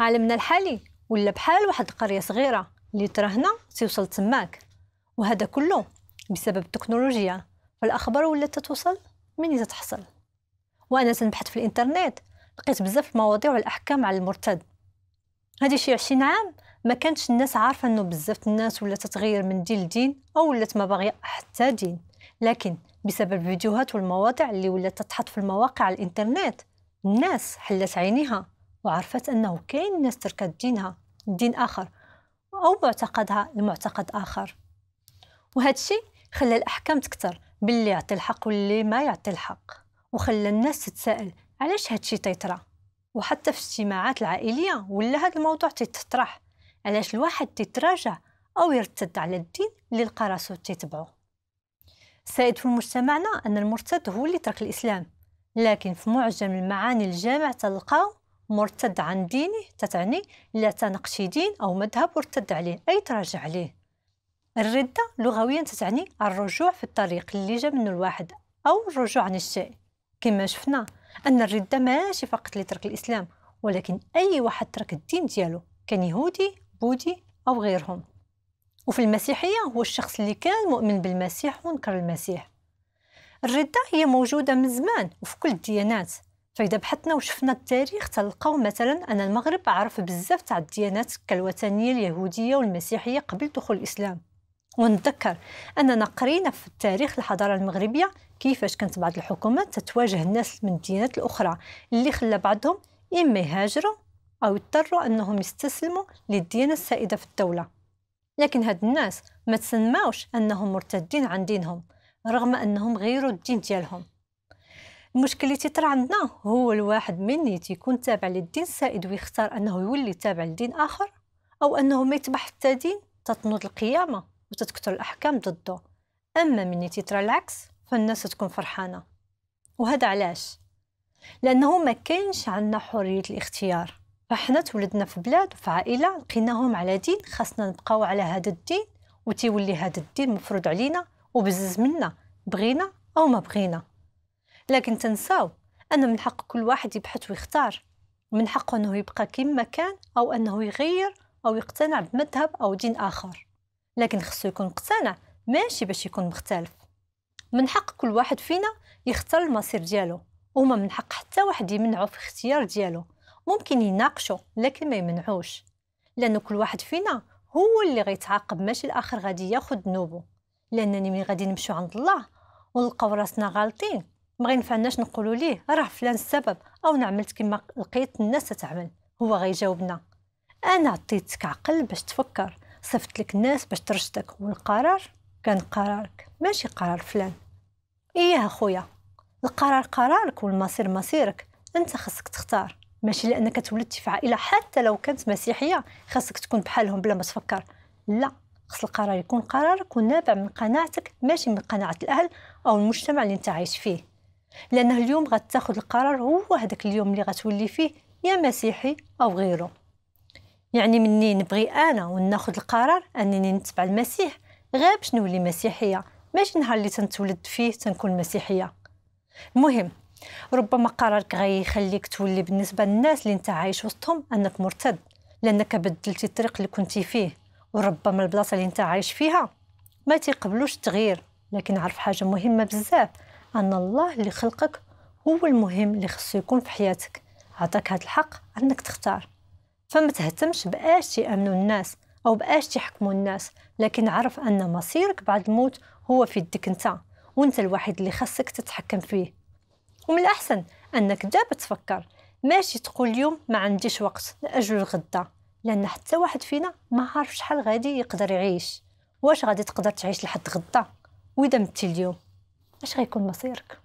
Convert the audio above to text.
عالمنا الحالي ولا بحال واحد القريه صغيره اللي ترى هنا تيوصل تماك وهذا كله بسبب التكنولوجيا فالاخبار ولات تتوصل من تتحصل وانا تنبحث في الانترنت لقيت بزاف المواضيع والاحكام على المرتد هذه شي عشرين عام ما كانتش الناس عارفه انه بزاف الناس ولا تتغير من دين لدين او ولات ما باغيه حتى دين لكن بسبب الفيديوهات والمواضيع اللي ولات تتحط في المواقع على الانترنت الناس حلت عينيها وعرفت أنه كاين ناس تركت دينها دين آخر أو معتقدها لمعتقد آخر وهذا الشيء خلى الأحكام تكتر باللي يعطي الحق واللي ما يعطي الحق وخلى الناس تتساءل علاش هاد الشيء تيطرى وحتى في الاجتماعات العائلية ولا هاد الموضوع تيتطرح علاش الواحد تيتراجع أو يرتد على الدين اللي لقى راسو تيتبعو السائد في مجتمعنا أن المرتد هو اللي ترك الإسلام لكن في معجم المعاني الجامع تلقاو مرتد عن دينه تتعني لا تنقشي دين أو مذهب وارتد عليه أي تراجع عليه الردة لغويا تتعني الرجوع في الطريق اللي جا منه الواحد أو الرجوع عن الشيء كما شفنا أن الردة ماشي فقط لترك الإسلام ولكن أي واحد ترك الدين ديالو كان يهودي بودي أو غيرهم وفي المسيحية هو الشخص اللي كان مؤمن بالمسيح ونكر المسيح الردة هي موجودة من زمان وفي كل الديانات فإذا بحثنا وشفنا التاريخ تلقاو مثلا أن المغرب عرف بزاف تاع الديانات كالوثنية اليهودية والمسيحية قبل دخول الإسلام ونتذكر أننا قرينا في التاريخ الحضارة المغربية كيفاش كانت بعض الحكومات تتواجه الناس من الديانات الأخرى اللي خلى بعضهم إما يهاجروا أو يضطروا أنهم يستسلموا للديانة السائدة في الدولة لكن هاد الناس ما تسماوش أنهم مرتدين عن دينهم رغم أنهم غيروا الدين ديالهم المشكل اللي تيطرى عندنا نعم، هو الواحد مني تيكون تابع للدين السائد ويختار انه يولي تابع لدين اخر او انه ما يتبع حتى دين تتنوض القيامه وتتكثر الاحكام ضده اما مني تيطرى العكس فالناس تكون فرحانه وهذا علاش لانه ما كانش عندنا حريه الاختيار فحنا تولدنا في بلاد وفي عائله لقيناهم على دين خاصنا نبقاو على هذا الدين وتيولي هذا الدين مفروض علينا وبزز منا بغينا او ما بغينا لكن تنساو أن من حق كل واحد يبحث ويختار من حقه أنه يبقى كما كان أو أنه يغير أو يقتنع بمذهب أو دين آخر لكن خصو يكون مقتنع ماشي باش يكون مختلف من حق كل واحد فينا يختار المصير ديالو وما من حق حتى واحد يمنعه في اختيار ديالو ممكن يناقشه لكن ما يمنعوش لأن كل واحد فينا هو اللي غيتعاقب ماشي الآخر غادي ياخد نوبه لأنني من غادي نمشيو عند الله ونلقاو راسنا غالطين ما غينفعناش نقولوا ليه راه فلان السبب او نعملت كما لقيت الناس تعمل هو غيجاوبنا انا عطيتك عقل باش تفكر صفت لك الناس باش ترشدك والقرار كان قرارك ماشي قرار فلان ايه اخويا القرار قرارك والمصير مصيرك انت خاصك تختار ماشي لانك تولدت في عائله حتى لو كانت مسيحيه خاصك تكون بحالهم بلا ما تفكر لا خص القرار يكون قرارك ونابع من قناعتك ماشي من قناعه الاهل او المجتمع اللي انت عايش فيه لانه اليوم غتاخذ القرار هو هذاك اليوم اللي غتولي فيه يا مسيحي او غيره يعني مني نبغي انا وناخذ القرار انني نتبع المسيح غير باش نولي مسيحيه ماشي النهار اللي تنتولد فيه تنكون مسيحيه المهم ربما قرارك غيخليك تولي بالنسبه للناس اللي انت عايش وسطهم انك مرتد لانك بدلتي الطريق اللي كنتي فيه وربما البلاصه اللي انت عايش فيها ما تيقبلوش التغيير لكن عرف حاجه مهمه بزاف ان الله اللي خلقك هو المهم اللي خصو يكون في حياتك عطاك هذا الحق انك تختار فما تهتمش باش يامنوا الناس او باش يحكموا الناس لكن عرف ان مصيرك بعد الموت هو في يدك انت وانت الوحيد اللي خصك تتحكم فيه ومن الاحسن انك دابا تفكر ماشي تقول اليوم ما عنديش وقت لاجل الغدا لان حتى واحد فينا ما عارف شحال غادي يقدر يعيش واش غادي تقدر تعيش لحد غدا واذا متي اليوم ايش غيكون مصيرك